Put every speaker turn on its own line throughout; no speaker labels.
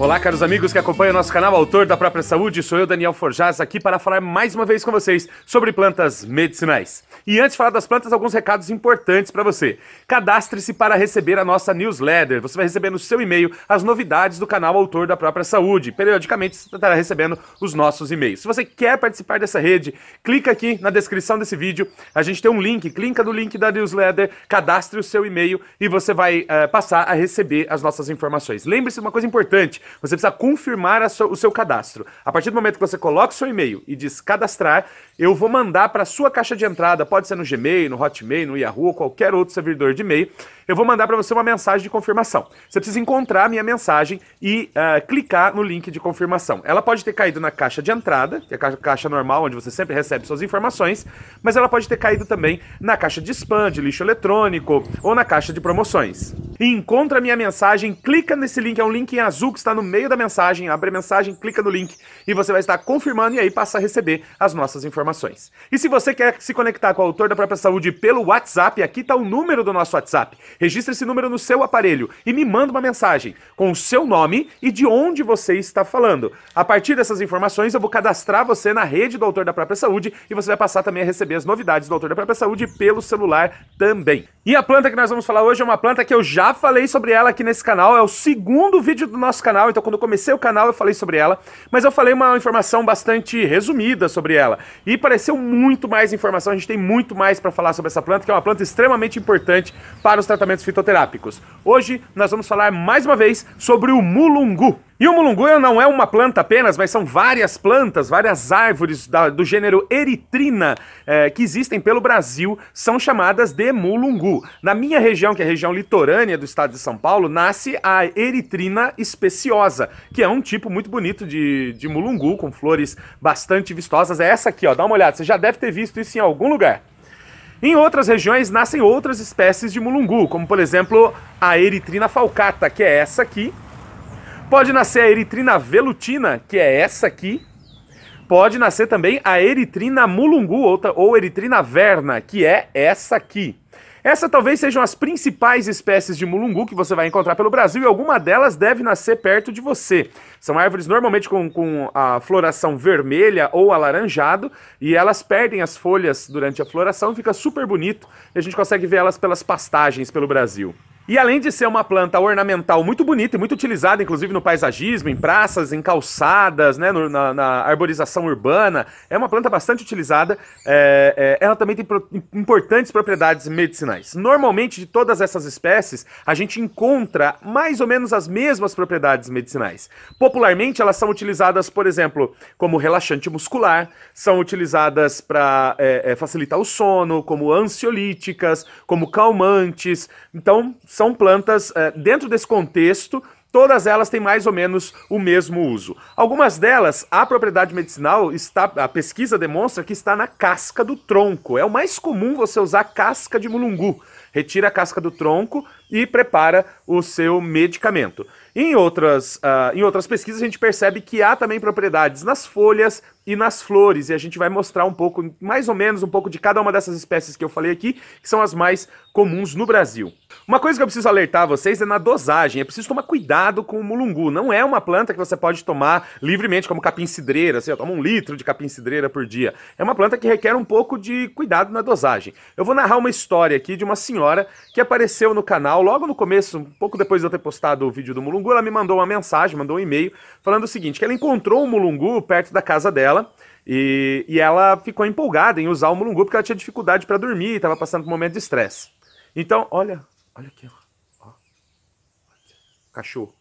Olá, caros amigos que acompanham nosso canal Autor da Própria Saúde, sou eu, Daniel Forjaz, aqui para falar mais uma vez com vocês sobre plantas medicinais. E antes de falar das plantas, alguns recados importantes para você. Cadastre-se para receber a nossa newsletter. Você vai receber no seu e-mail as novidades do canal Autor da Própria Saúde. Periodicamente você estará recebendo os nossos e-mails. Se você quer participar dessa rede, clica aqui na descrição desse vídeo. A gente tem um link, clica no link da newsletter, cadastre o seu e-mail e você vai uh, passar a receber as nossas informações. Lembre-se de uma coisa importante. Você precisa confirmar so, o seu cadastro. A partir do momento que você coloca o seu e-mail e diz cadastrar, eu vou mandar para sua caixa de entrada, pode ser no Gmail, no Hotmail, no Yahoo, ou qualquer outro servidor de e-mail, eu vou mandar para você uma mensagem de confirmação. Você precisa encontrar a minha mensagem e uh, clicar no link de confirmação. Ela pode ter caído na caixa de entrada, que é a caixa normal, onde você sempre recebe suas informações, mas ela pode ter caído também na caixa de spam, de lixo eletrônico ou na caixa de promoções. encontra a minha mensagem, clica nesse link, é um link em azul que está no no meio da mensagem, abre a mensagem, clica no link e você vai estar confirmando e aí passa a receber as nossas informações. E se você quer se conectar com o autor da própria saúde pelo WhatsApp, aqui está o número do nosso WhatsApp. Registre esse número no seu aparelho e me manda uma mensagem com o seu nome e de onde você está falando. A partir dessas informações, eu vou cadastrar você na rede do autor da própria saúde e você vai passar também a receber as novidades do autor da própria saúde pelo celular também. E a planta que nós vamos falar hoje é uma planta que eu já falei sobre ela aqui nesse canal, é o segundo vídeo do nosso canal canal, então quando eu comecei o canal eu falei sobre ela, mas eu falei uma informação bastante resumida sobre ela. E pareceu muito mais informação, a gente tem muito mais para falar sobre essa planta, que é uma planta extremamente importante para os tratamentos fitoterápicos. Hoje nós vamos falar mais uma vez sobre o mulungu. E o mulungu não é uma planta apenas, mas são várias plantas, várias árvores da, do gênero eritrina é, que existem pelo Brasil, são chamadas de mulungu. Na minha região, que é a região litorânea do estado de São Paulo, nasce a eritrina especiosa, que é um tipo muito bonito de, de mulungu, com flores bastante vistosas. É essa aqui, ó, dá uma olhada, você já deve ter visto isso em algum lugar. Em outras regiões nascem outras espécies de mulungu, como por exemplo a eritrina falcata, que é essa aqui, Pode nascer a eritrina velutina, que é essa aqui. Pode nascer também a eritrina mulungu ou eritrina verna, que é essa aqui. Essa talvez sejam as principais espécies de mulungu que você vai encontrar pelo Brasil e alguma delas deve nascer perto de você. São árvores normalmente com, com a floração vermelha ou alaranjado e elas perdem as folhas durante a floração, fica super bonito e a gente consegue ver elas pelas pastagens pelo Brasil. E além de ser uma planta ornamental muito bonita e muito utilizada, inclusive no paisagismo, em praças, em calçadas, né, no, na, na, arborização urbana, é uma planta bastante utilizada. É, é, ela também tem pro, importantes propriedades medicinais. Normalmente, de todas essas espécies, a gente encontra mais ou menos as mesmas propriedades medicinais. Popularmente, elas são utilizadas, por exemplo, como relaxante muscular, são utilizadas para é, é, facilitar o sono, como ansiolíticas, como calmantes. Então, são plantas, eh, dentro desse contexto, todas elas têm mais ou menos o mesmo uso. Algumas delas, a propriedade medicinal está, a pesquisa demonstra que está na casca do tronco. É o mais comum você usar casca de mulungu. Retira a casca do tronco e prepara o seu medicamento. Em outras, uh, em outras pesquisas, a gente percebe que há também propriedades nas folhas, e nas flores. E a gente vai mostrar um pouco, mais ou menos, um pouco de cada uma dessas espécies que eu falei aqui, que são as mais comuns no Brasil. Uma coisa que eu preciso alertar vocês é na dosagem. É preciso tomar cuidado com o mulungu. Não é uma planta que você pode tomar livremente, como capim-cidreira. Você toma um litro de capim-cidreira por dia. É uma planta que requer um pouco de cuidado na dosagem. Eu vou narrar uma história aqui de uma senhora que apareceu no canal logo no começo, um pouco depois de eu ter postado o vídeo do mulungu. Ela me mandou uma mensagem, mandou um e-mail, falando o seguinte, que ela encontrou um mulungu perto da casa dela dela. E, e ela ficou empolgada em usar o mulungu porque ela tinha dificuldade para dormir e estava passando por um momento de estresse. Então, olha, olha aqui, ó. Cachorro.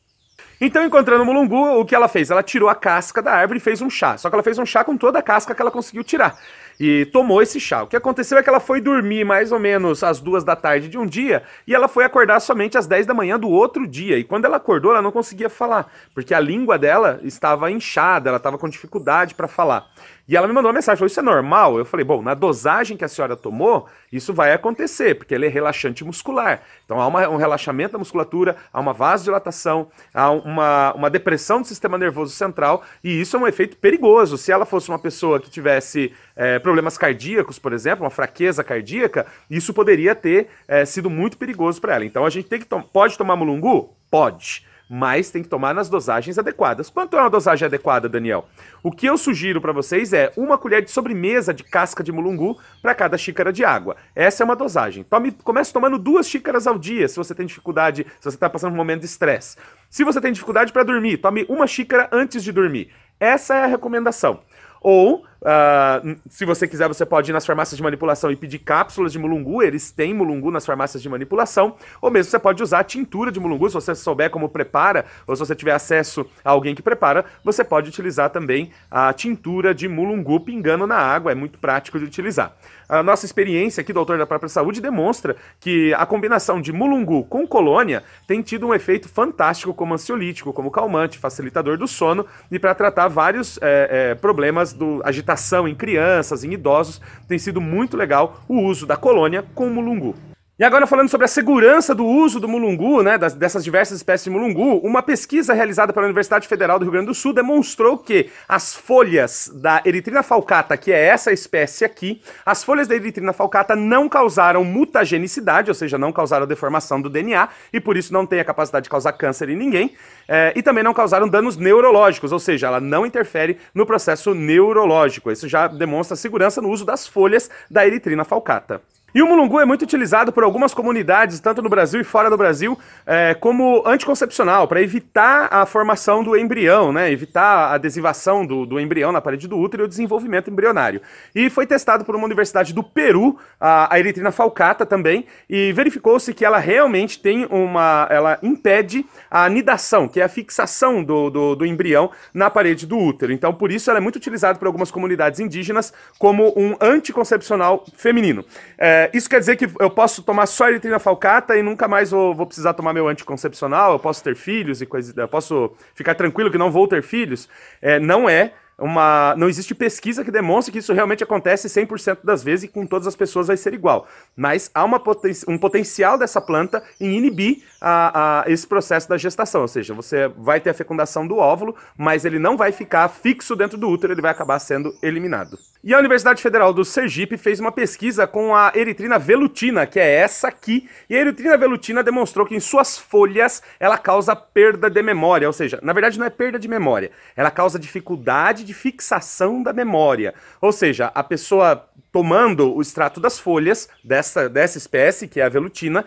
Então, encontrando o mulungu, o que ela fez? Ela tirou a casca da árvore e fez um chá. Só que ela fez um chá com toda a casca que ela conseguiu tirar e tomou esse chá. O que aconteceu é que ela foi dormir mais ou menos às duas da tarde de um dia e ela foi acordar somente às dez da manhã do outro dia. E quando ela acordou, ela não conseguia falar, porque a língua dela estava inchada, ela estava com dificuldade para falar. E ela me mandou uma mensagem, falou, isso é normal? Eu falei, bom, na dosagem que a senhora tomou, isso vai acontecer, porque ele é relaxante muscular. Então há uma, um relaxamento da musculatura, há uma vasodilatação, há uma, uma depressão do sistema nervoso central, e isso é um efeito perigoso. Se ela fosse uma pessoa que tivesse é, problemas cardíacos, por exemplo, uma fraqueza cardíaca, isso poderia ter é, sido muito perigoso para ela. Então a gente tem que to pode tomar mulungu? Pode mas tem que tomar nas dosagens adequadas. Quanto é uma dosagem adequada, Daniel? O que eu sugiro para vocês é uma colher de sobremesa de casca de mulungu para cada xícara de água. Essa é uma dosagem. Tome, comece tomando duas xícaras ao dia, se você tem dificuldade, se você está passando um momento de estresse. Se você tem dificuldade para dormir, tome uma xícara antes de dormir. Essa é a recomendação. Ou Uh, se você quiser, você pode ir nas farmácias de manipulação e pedir cápsulas de mulungu. Eles têm mulungu nas farmácias de manipulação. Ou mesmo você pode usar tintura de mulungu, se você souber como prepara, ou se você tiver acesso a alguém que prepara, você pode utilizar também a tintura de mulungu pingando na água. É muito prático de utilizar. A nossa experiência aqui do Autor da Própria Saúde demonstra que a combinação de mulungu com colônia tem tido um efeito fantástico como ansiolítico, como calmante, facilitador do sono e para tratar vários é, é, problemas do agitação em crianças, em idosos. Tem sido muito legal o uso da colônia com mulungu. E agora falando sobre a segurança do uso do mulungu, né, das, dessas diversas espécies de mulungu, uma pesquisa realizada pela Universidade Federal do Rio Grande do Sul demonstrou que as folhas da eritrina falcata, que é essa espécie aqui, as folhas da eritrina falcata não causaram mutagenicidade, ou seja, não causaram deformação do DNA, e por isso não tem a capacidade de causar câncer em ninguém, é, e também não causaram danos neurológicos, ou seja, ela não interfere no processo neurológico. Isso já demonstra segurança no uso das folhas da eritrina falcata. E o mulungu é muito utilizado por algumas comunidades, tanto no Brasil e fora do Brasil, é, como anticoncepcional, para evitar a formação do embrião, né? evitar a adesivação do, do embrião na parede do útero e o desenvolvimento embrionário. E foi testado por uma universidade do Peru, a, a eritrina falcata também, e verificou-se que ela realmente tem uma. ela impede a nidação, que é a fixação do, do, do embrião na parede do útero. Então, por isso, ela é muito utilizada por algumas comunidades indígenas como um anticoncepcional feminino. É, é, isso quer dizer que eu posso tomar só eritrina falcata e nunca mais vou, vou, precisar tomar meu anticoncepcional? Eu posso ter filhos e coisas. Eu posso ficar tranquilo que não vou ter filhos? É, não é uma. Não existe pesquisa que demonstre que isso realmente acontece 100% das vezes e com todas as pessoas vai ser igual. Mas há uma poten um potencial dessa planta em inibir a, a, esse processo da gestação. Ou seja, você vai ter a fecundação do óvulo, mas ele não vai ficar fixo dentro do útero, ele vai acabar sendo eliminado. E a Universidade Federal do Sergipe fez uma pesquisa com a eritrina velutina, que é essa aqui. E a eritrina velutina demonstrou que em suas folhas ela causa perda de memória. Ou seja, na verdade não é perda de memória, ela causa dificuldade de fixação da memória. Ou seja, a pessoa tomando o extrato das folhas dessa, dessa espécie, que é a velutina,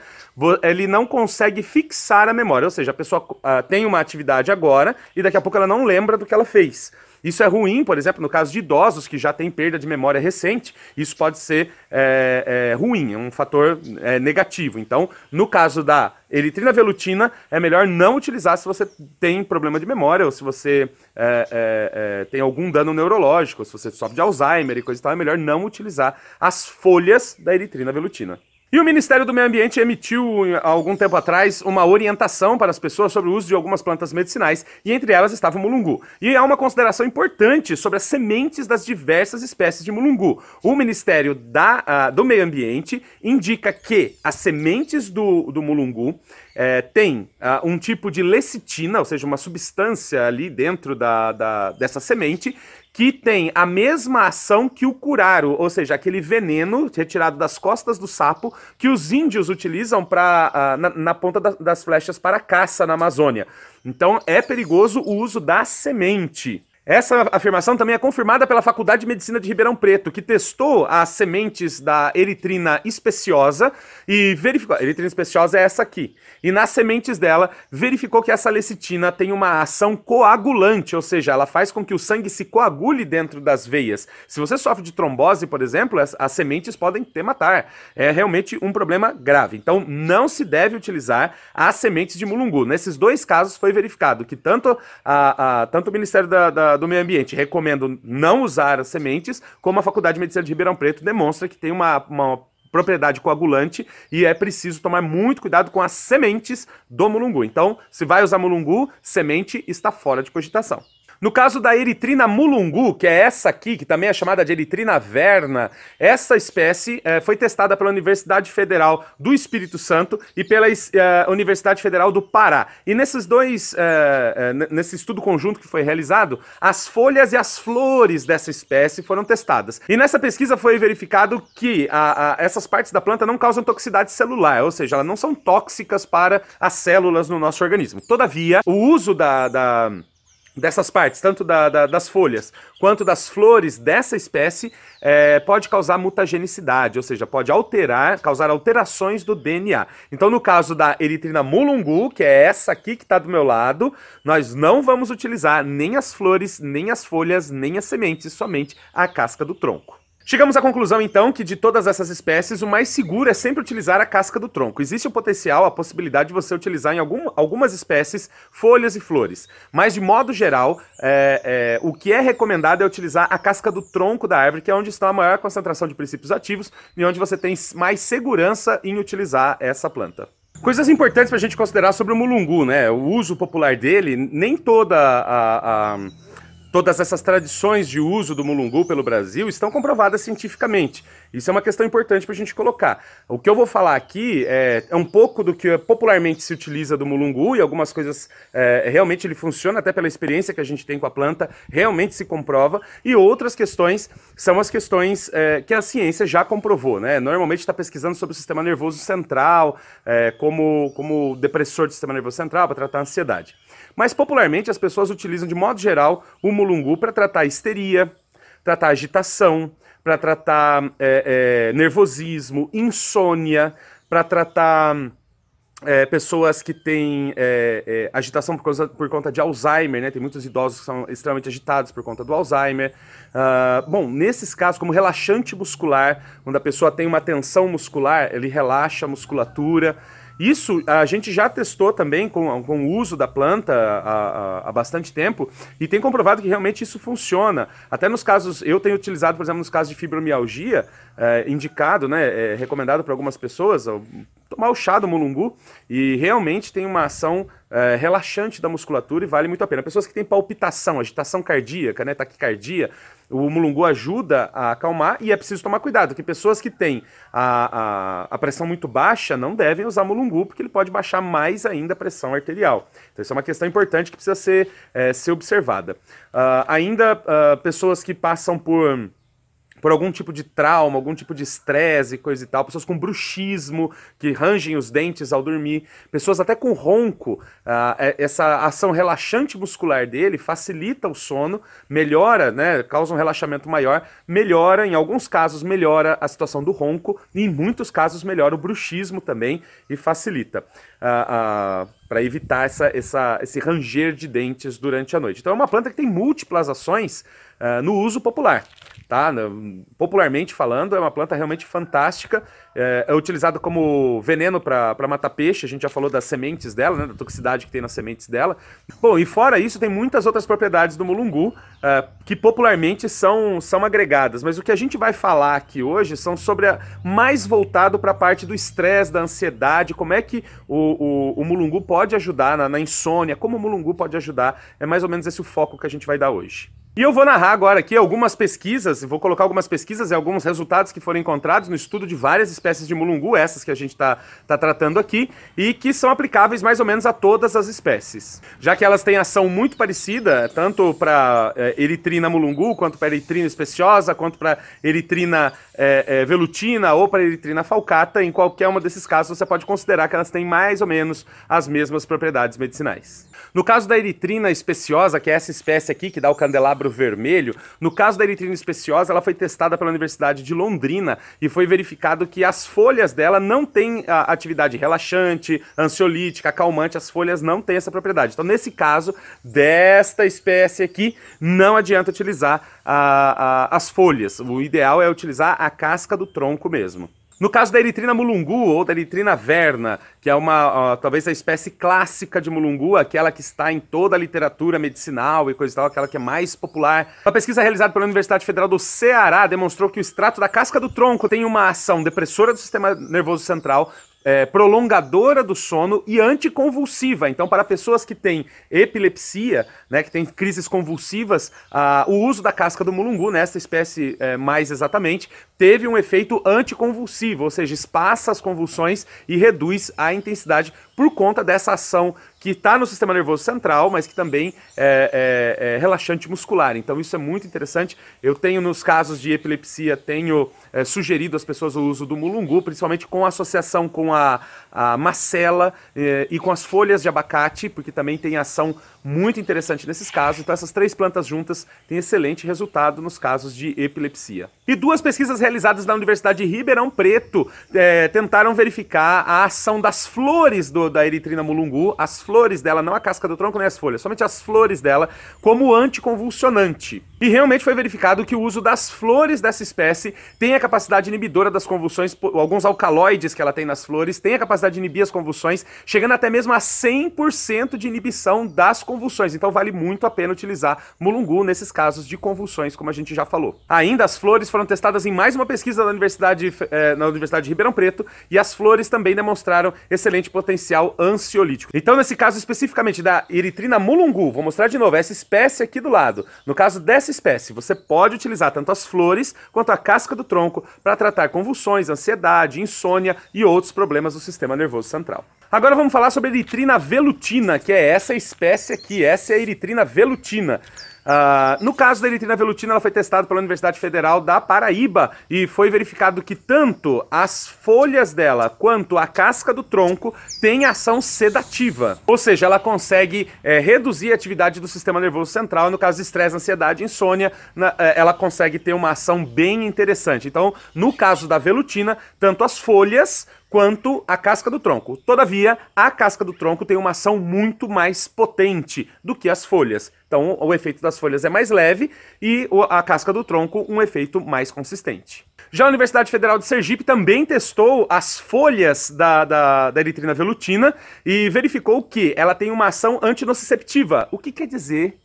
ele não consegue fixar a memória. Ou seja, a pessoa uh, tem uma atividade agora e daqui a pouco ela não lembra do que ela fez. Isso é ruim, por exemplo, no caso de idosos que já têm perda de memória recente, isso pode ser é, é, ruim, é um fator é, negativo. Então, no caso da eritrina velutina, é melhor não utilizar se você tem problema de memória ou se você é, é, é, tem algum dano neurológico, se você sofre de Alzheimer e coisa e tal, é melhor não utilizar as folhas da eritrina velutina. E o Ministério do Meio Ambiente emitiu, há algum tempo atrás, uma orientação para as pessoas sobre o uso de algumas plantas medicinais, e entre elas estava o mulungu. E há uma consideração importante sobre as sementes das diversas espécies de mulungu. O Ministério da, uh, do Meio Ambiente indica que as sementes do, do mulungu é, uh, um tipo de lecitina, ou seja, uma substância ali dentro da, da, dessa semente, que tem a mesma ação que o curaro, ou seja, aquele veneno retirado das costas do sapo que os índios utilizam pra, uh, na, na, ponta da, das flechas para caça na Amazônia. Então é perigoso o uso da semente. Essa afirmação também é confirmada pela Faculdade de Medicina de Ribeirão Preto, que testou as sementes da eritrina especiosa e verificou. A eritrina especiosa é essa aqui. E nas sementes dela, verificou que essa lecitina tem uma ação coagulante, ou seja, ela faz com que o sangue se coagule dentro das veias. Se você sofre de trombose, por exemplo, as, as sementes podem te matar. É realmente um problema grave. Então, não se deve utilizar as sementes de mulungu. Nesses dois casos, foi verificado que tanto, a, a tanto o Ministério da, da do meio ambiente, recomendo não usar as sementes, como a Faculdade de Medicina de Ribeirão Preto demonstra que tem uma, uma propriedade coagulante e é preciso tomar muito cuidado com as sementes do mulungu. Então, se vai usar mulungu, semente está fora de cogitação. No caso da eritrina mulungu, que é essa aqui, que também é chamada de eritrina verna, essa espécie é, foi testada pela Universidade Federal do Espírito Santo e pela eh, Universidade Federal do Pará. E nesses dois, eh, nesse estudo conjunto que foi realizado, as folhas e as flores dessa espécie foram testadas. E nessa pesquisa foi verificado que a, a, essas partes da planta não causam toxicidade celular, ou seja, elas não são tóxicas para as células no nosso organismo. Todavia, o uso da, da dessas partes, tanto da, da, das folhas quanto das flores dessa espécie, é, pode causar mutagenicidade, ou seja, pode alterar, causar alterações do DNA. Então, no caso da eritrina mulungu, que é essa aqui que está do meu lado, nós não vamos utilizar nem as flores, nem as folhas, nem as sementes, somente a casca do tronco. Chegamos à conclusão, então, que de todas essas espécies, o mais seguro é sempre utilizar a casca do tronco. Existe o potencial, a possibilidade de você utilizar em algum, algumas espécies folhas e flores. Mas, de modo geral, é, é, o que é recomendado é utilizar a casca do tronco da árvore, que é onde está a maior concentração de princípios ativos e onde você tem mais segurança em utilizar essa planta. Coisas importantes para a gente considerar sobre o mulungu, né? O uso popular dele, nem toda a, a Todas essas tradições de uso do mulungu pelo Brasil estão comprovadas cientificamente. Isso é uma questão importante para a gente colocar. O que eu vou falar aqui é, é, um pouco do que popularmente se utiliza do mulungu e algumas coisas é, realmente ele funciona, até pela experiência que a gente tem com a planta, realmente se comprova. E outras questões são as questões é, que a ciência já comprovou. Né? Normalmente está pesquisando sobre o sistema nervoso central, é, como, como depressor do sistema nervoso central, para tratar a ansiedade. Mas popularmente as pessoas utilizam de modo geral o mulungu para tratar histeria, tratar agitação, para tratar é, é, nervosismo, insônia, para tratar é, pessoas que têm é, é, agitação por, causa, por conta de Alzheimer, né? Tem muitos idosos que são extremamente agitados por conta do Alzheimer. Uh, bom, nesses casos, como relaxante muscular, quando a pessoa tem uma tensão muscular, ele relaxa a musculatura. Isso a gente já testou também com, com o uso da planta há, há bastante tempo e tem comprovado que realmente isso funciona. Até nos casos, eu tenho utilizado, por exemplo, nos casos de fibromialgia, é, indicado, né, é, recomendado para algumas pessoas, tomar o chá do mulungu e realmente tem uma ação é, relaxante da musculatura e vale muito a pena. Pessoas que têm palpitação, agitação cardíaca, né, taquicardia, o mulungu ajuda a acalmar e é preciso tomar cuidado, que pessoas que têm a, a, a, pressão muito baixa não devem usar mulungu, porque ele pode baixar mais ainda a pressão arterial. Então isso é uma questão importante que precisa ser, é, ser observada. Uh, ainda uh, pessoas que passam por por algum tipo de trauma, algum tipo de estresse, coisa e tal, pessoas com bruxismo, que rangem os dentes ao dormir, pessoas até com ronco, uh, essa ação relaxante muscular dele facilita o sono, melhora, né, causa um relaxamento maior, melhora, em alguns casos melhora a situação do ronco, e em muitos casos melhora o bruxismo também e facilita. Uh, ah, uh, ah, para evitar essa, essa, esse ranger de dentes durante a noite. Então é uma planta que tem múltiplas ações uh, no uso popular. Tá? Popularmente falando, é uma planta realmente fantástica. É, é utilizada como veneno para matar peixe. A gente já falou das sementes dela, né? da toxicidade que tem nas sementes dela. Bom, e fora isso, tem muitas outras propriedades do mulungu é, que popularmente são, são agregadas. Mas o que a gente vai falar aqui hoje são sobre a, mais voltado para a parte do estresse, da ansiedade, como é que o, o, o mulungu pode ajudar na, na insônia, como o mulungu pode ajudar. É mais ou menos esse o foco que a gente vai dar hoje. E eu vou narrar agora aqui algumas pesquisas, vou colocar algumas pesquisas e alguns resultados que foram encontrados no estudo de várias espécies de mulungu, essas que a gente está tá tratando aqui, e que são aplicáveis mais ou menos a todas as espécies. Já que elas têm ação muito parecida, tanto para é, eh, eritrina mulungu, quanto para eritrina speciosa, quanto para eritrina é, é, velutina ou para eritrina falcata, em qualquer um desses casos você pode considerar que elas têm mais ou menos as mesmas propriedades medicinais. No caso da eritrina speciosa, que é essa espécie aqui que dá o candelabro vermelho. No caso da eritrina especiosa, ela foi testada pela Universidade de Londrina e foi verificado que as folhas dela não têm a, ah, atividade relaxante, ansiolítica, calmante, as folhas não têm essa propriedade. Então, nesse caso, desta espécie aqui, não adianta utilizar a, ah, a, ah, as folhas. O ideal é utilizar a casca do tronco mesmo. No caso da Eritrina mulungu ou da Eritrina verna, que é uma, uh, talvez a espécie clássica de mulungu, aquela que está em toda a literatura medicinal e coisa e tal, aquela que é mais popular. Uma pesquisa realizada pela Universidade Federal do Ceará demonstrou que o extrato da casca do tronco tem uma ação depressora do sistema nervoso central, é, prolongadora do sono e anticonvulsiva. Então, para pessoas que têm epilepsia, né, que têm crises convulsivas, ah, o uso da casca do mulungu, nesta espécie é, mais exatamente, teve um efeito anticonvulsivo, ou seja, espaça as convulsões e reduz a intensidade por conta dessa ação que está no sistema nervoso central, mas que também é, é, é, relaxante muscular. Então isso é muito interessante. Eu tenho nos casos de epilepsia tenho é, sugerido às pessoas o uso do mulungu, principalmente com associação com a, a macela é, e com as folhas de abacate, porque também tem ação muito interessante nesses casos. Então essas três plantas juntas têm excelente resultado nos casos de epilepsia. E duas pesquisas realizadas na Universidade de Ribeirão Preto é, tentaram verificar a ação das flores do, da eritrina mulungu, as flores dela, não a casca do tronco nem as folhas, somente as flores dela, como anticonvulsionante. E realmente foi verificado que o uso das flores dessa espécie tem a capacidade inibidora das convulsões, alguns alcaloides que ela tem nas flores, tem a capacidade de inibir as convulsões, chegando até mesmo a 100% de inibição das convulsões. Então vale muito a pena utilizar mulungu nesses casos de convulsões, como a gente já falou. Ainda as flores foram testadas em mais uma pesquisa da Universidade, eh, na Universidade de Ribeirão Preto e as flores também demonstraram excelente potencial ansiolítico. Então nesse caso especificamente da eritrina mulungu, vou mostrar de novo, essa espécie aqui do lado. No caso dessa dessa espécie, você pode utilizar tanto as flores quanto a casca do tronco para tratar convulsões, ansiedade, insônia e outros problemas do sistema nervoso central. Agora vamos falar sobre a eritrina velutina, que é essa espécie aqui. Essa é a eritrina velutina. Uh, no caso da eritrina velutina, ela foi testada pela Universidade Federal da Paraíba e foi verificado que tanto as folhas dela quanto a casca do tronco têm ação sedativa, ou seja, ela consegue é, reduzir a atividade do sistema nervoso central. No caso de estresse, ansiedade, insônia, na, eh, ela consegue ter uma ação bem interessante. Então, no caso da velutina, tanto as folhas quanto à casca do tronco. Todavia, a casca do tronco tem uma ação muito mais potente do que as folhas. Então, o efeito das folhas é mais leve e a casca do tronco um efeito mais consistente. Já a Universidade Federal de Sergipe também testou as folhas da, da, da eritrina velutina e verificou que ela tem uma ação antinociceptiva. O que quer dizer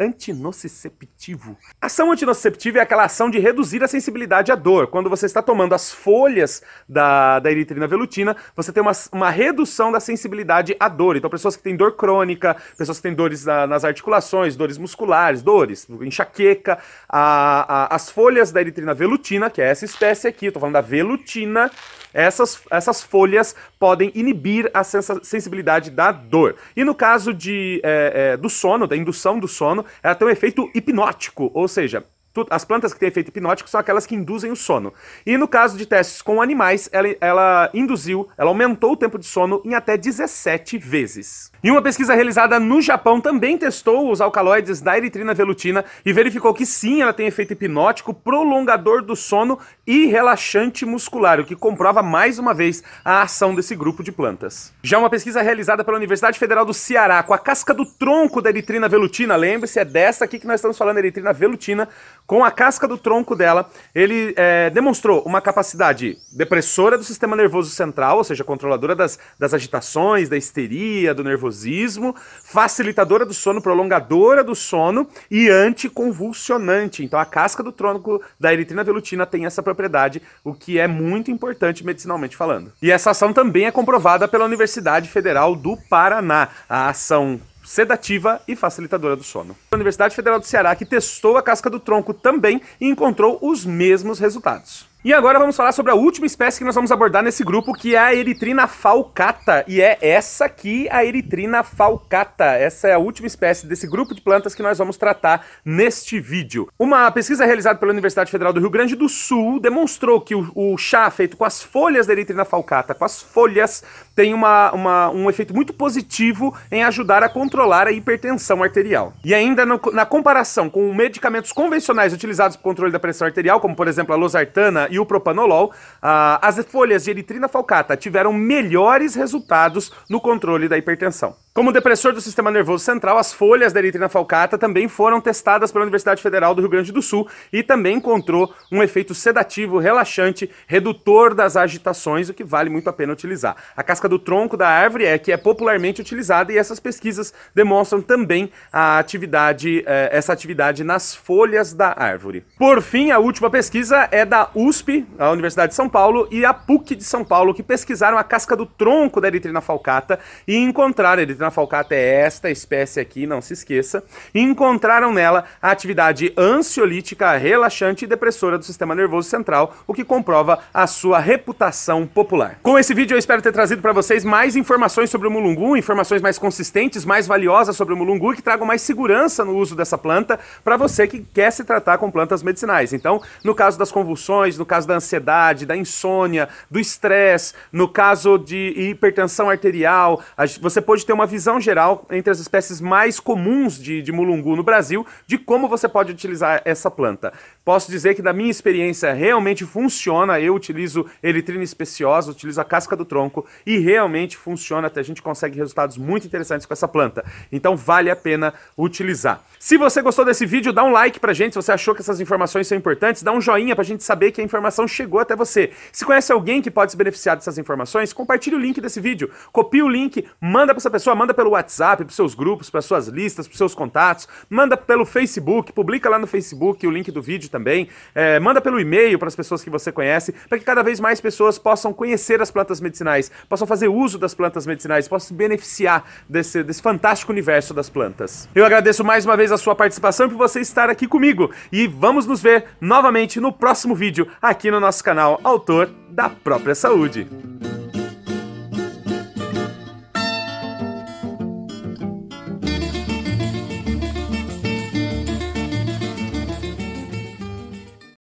antinociceptivo. Ação antinociceptiva é aquela ação de reduzir a sensibilidade à dor. Quando você está tomando as folhas da, da eritrina velutina, você tem uma, uma redução da sensibilidade à dor. Então, pessoas que têm dor crônica, pessoas que têm dores na, nas articulações, dores musculares, dores, enxaqueca, a, a, as folhas da eritrina velutina, que é essa espécie aqui, estou falando da velutina, essas, essas folhas podem inibir a sensibilidade da dor. E no caso de, é, é, do sono, da indução do sono, ela tem um efeito hipnótico, ou seja, as plantas que têm efeito hipnótico são aquelas que induzem o sono. E no caso de testes com animais, ela, ela induziu, ela aumentou o tempo de sono em até 17 vezes. E uma pesquisa realizada no Japão também testou os alcaloides da eritrina velutina e verificou que sim, ela tem efeito hipnótico, prolongador do sono e relaxante muscular, o que comprova mais uma vez a ação desse grupo de plantas. Já uma pesquisa realizada pela Universidade Federal do Ceará com a casca do tronco da eritrina velutina, lembre-se, é dessa aqui que nós estamos falando, eritrina velutina, com a casca do tronco dela, ele é, demonstrou uma capacidade depressora do sistema nervoso central, ou seja, controladora das, das agitações, da histeria, do nervoso nervosismo, facilitadora do sono, prolongadora do sono e anticonvulsionante. Então a casca do tronco da eritrina velutina tem essa propriedade, o que é muito importante medicinalmente falando. E essa ação também é comprovada pela Universidade Federal do Paraná. A ação sedativa e facilitadora do sono. A Universidade Federal do Ceará, que testou a casca do tronco também e encontrou os mesmos resultados. E agora vamos falar sobre a última espécie que nós vamos abordar nesse grupo, que é a Eritrina falcata. E é essa aqui, a Eritrina falcata. Essa é a última espécie desse grupo de plantas que nós vamos tratar neste vídeo. Uma pesquisa realizada pela Universidade Federal do Rio Grande do Sul demonstrou que o, o chá feito com as folhas da Eritrina falcata, com as folhas tem uma, uma, um efeito muito positivo em ajudar a controlar a hipertensão arterial. E ainda no, na comparação com medicamentos convencionais utilizados para o controle da pressão arterial, como por exemplo a losartana e o propanolol, ah, as folhas de eritrina falcata tiveram melhores resultados no controle da hipertensão. Como depressor do sistema nervoso central, as folhas da eritrina falcata também foram testadas pela Universidade Federal do Rio Grande do Sul e também encontrou um efeito sedativo, relaxante, redutor das agitações, o que vale muito a pena utilizar. A casca do tronco da árvore é que é popularmente utilizada e essas pesquisas demonstram também a atividade, eh, essa atividade nas folhas da árvore. Por fim, a última pesquisa é da USP, a Universidade de São Paulo, e a PUC de São Paulo, que pesquisaram a casca do tronco da eritrina falcata e encontraram, a eritrina falcata é esta espécie aqui, não se esqueça, e encontraram nela a atividade ansiolítica, relaxante e depressora do sistema nervoso central, o que comprova a sua reputação popular. Com esse vídeo eu espero ter trazido para vocês mais informações sobre o mulungu, informações mais consistentes, mais valiosas sobre o mulungu, que tragam mais segurança no uso dessa planta para você que quer se tratar com plantas medicinais. Então, no caso das convulsões, no caso da ansiedade, da insônia, do estresse, no caso de hipertensão arterial, você pode ter uma visão geral entre as espécies mais comuns de, de mulungu no Brasil de como você pode utilizar essa planta. Posso dizer que, da minha experiência, realmente funciona. Eu utilizo Eritrina especiosa, utilizo a casca do tronco e realmente funciona. Até a gente consegue resultados muito interessantes com essa planta. Então, vale a pena utilizar. Se você gostou desse vídeo, dá um like pra gente. Se você achou que essas informações são importantes, dá um joinha pra gente saber que a informação chegou até você. Se conhece alguém que pode se beneficiar dessas informações, compartilhe o link desse vídeo. Copie o link, manda pra essa pessoa, manda pelo WhatsApp, pros seus grupos, para suas listas, pros seus contatos, manda pelo Facebook, publica lá no Facebook o link do vídeo também também. É, manda pelo e-mail para as pessoas que você conhece, para que cada vez mais pessoas possam conhecer as plantas medicinais, possam fazer uso das plantas medicinais, possam se beneficiar desse, desse fantástico universo das plantas. Eu agradeço mais uma vez a sua participação e por você estar aqui comigo. E vamos nos ver novamente no próximo vídeo aqui no nosso canal Autor da Própria Saúde.